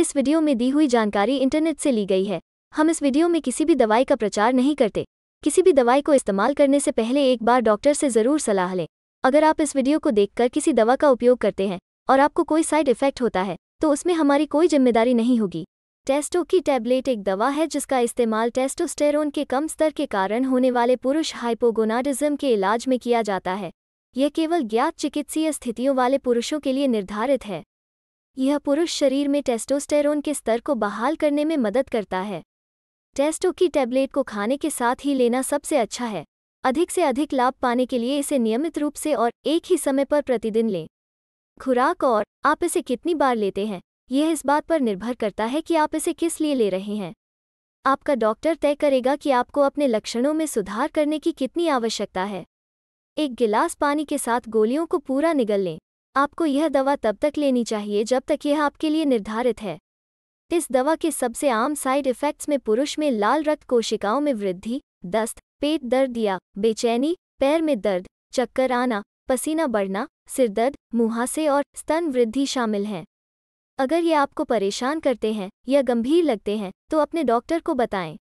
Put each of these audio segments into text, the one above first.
इस वीडियो में दी हुई जानकारी इंटरनेट से ली गई है हम इस वीडियो में किसी भी दवाई का प्रचार नहीं करते किसी भी दवाई को इस्तेमाल करने से पहले एक बार डॉक्टर से ज़रूर सलाह लें अगर आप इस वीडियो को देखकर किसी दवा का उपयोग करते हैं और आपको कोई साइड इफेक्ट होता है तो उसमें हमारी कोई जिम्मेदारी नहीं होगी टेस्टो की टैबलेट एक दवा है जिसका इस्तेमाल टेस्टोस्टेरोन के कम स्तर के कारण होने वाले पुरुष हाइपोगोनाडिज्म के इलाज में किया जाता है यह केवल ज्ञात चिकित्सीय स्थितियों वाले पुरुषों के लिए निर्धारित है यह पुरुष शरीर में टेस्टोस्टेरोन के स्तर को बहाल करने में मदद करता है टेस्टो की टैबलेट को खाने के साथ ही लेना सबसे अच्छा है अधिक से अधिक लाभ पाने के लिए इसे नियमित रूप से और एक ही समय पर प्रतिदिन लें खुराक और आप इसे कितनी बार लेते हैं यह इस बात पर निर्भर करता है कि आप इसे किस लिए ले रहे हैं आपका डॉक्टर तय करेगा कि आपको अपने लक्षणों में सुधार करने की कितनी आवश्यकता है एक गिलास पानी के साथ गोलियों को पूरा निगल लें आपको यह दवा तब तक लेनी चाहिए जब तक यह आपके लिए निर्धारित है इस दवा के सबसे आम साइड इफ़ेक्ट्स में पुरुष में लाल रक्त कोशिकाओं में वृद्धि दस्त पेट दर्द या बेचैनी पैर में दर्द चक्कर आना पसीना बढ़ना सिरदर्द मुहासे और स्तन वृद्धि शामिल हैं अगर ये आपको परेशान करते हैं या गंभीर लगते हैं तो अपने डॉक्टर को बताएं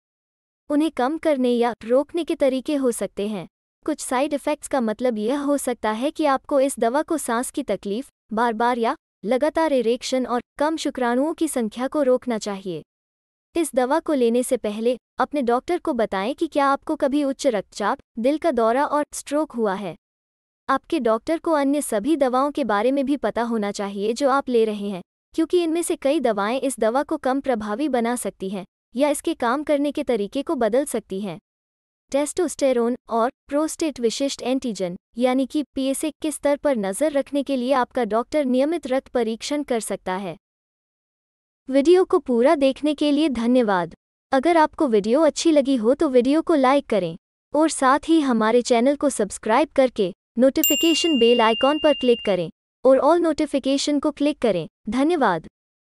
उन्हें कम करने या रोकने के तरीके हो सकते हैं कुछ साइड इफ़ेक्ट्स का मतलब यह हो सकता है कि आपको इस दवा को सांस की तकलीफ बार बार या लगातार इरेक्शन और कम शुक्राणुओं की संख्या को रोकना चाहिए इस दवा को लेने से पहले अपने डॉक्टर को बताएं कि क्या आपको कभी उच्च रक्तचाप दिल का दौरा और स्ट्रोक हुआ है आपके डॉक्टर को अन्य सभी दवाओं के बारे में भी पता होना चाहिए जो आप ले रहे हैं क्योंकि इनमें से कई दवाएं इस दवा को कम प्रभावी बना सकती हैं या इसके काम करने के तरीके को बदल सकती हैं टेस्टोस्टेरोन और प्रोस्टेट विशिष्ट एंटीजन यानी कि पीएसए के स्तर पर नजर रखने के लिए आपका डॉक्टर नियमित रक्त परीक्षण कर सकता है वीडियो को पूरा देखने के लिए धन्यवाद अगर आपको वीडियो अच्छी लगी हो तो वीडियो को लाइक करें और साथ ही हमारे चैनल को सब्सक्राइब करके नोटिफिकेशन बेल आइकॉन पर क्लिक करें और ऑल नोटिफिकेशन को क्लिक करें धन्यवाद